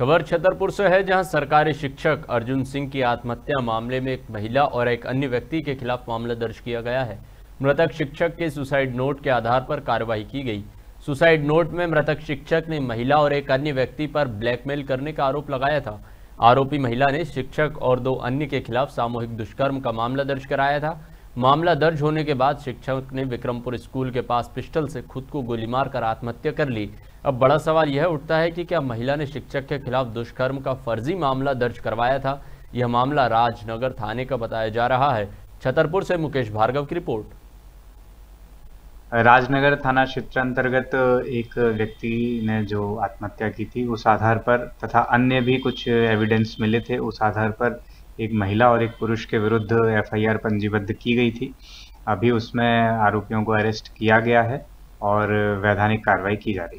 खबर छतरपुर से है जहां सरकारी शिक्षक अर्जुन सिंह की आत्महत्या मामले में एक महिला और एक अन्य व्यक्ति के खिलाफ मामला दर्ज किया गया है मृतक शिक्षक के सुसाइड नोट के आधार पर कार्रवाई की गई सुसाइड नोट में मृतक शिक्षक ने महिला और एक अन्य व्यक्ति पर ब्लैकमेल करने का आरोप लगाया था आरोपी महिला ने शिक्षक और दो अन्य के खिलाफ सामूहिक दुष्कर्म का मामला दर्ज कराया था मामला दर्ज होने के बाद शिक्षक ने विक्रमपुर स्कूल के पास पिस्टल से खुद को गोली मारकर आत्महत्या कर ली अब बड़ा सवाल यह उठता है कि क्या महिला ने शिक्षक के खिलाफ दुष्कर्म का फर्जी मामला दर्ज करवाया था यह मामला राजनगर थाने का बताया जा रहा है छतरपुर से मुकेश भार्गव की रिपोर्ट राजनगर थाना क्षेत्र अंतर्गत एक व्यक्ति ने जो आत्महत्या की थी उस आधार पर तथा अन्य भी कुछ एविडेंस मिले थे उस आधार पर एक महिला और एक पुरुष के विरुद्ध एफआईआर पंजीबद्ध की गई थी अभी उसमें आरोपियों को अरेस्ट किया गया है और वैधानिक कार्रवाई की जा रही है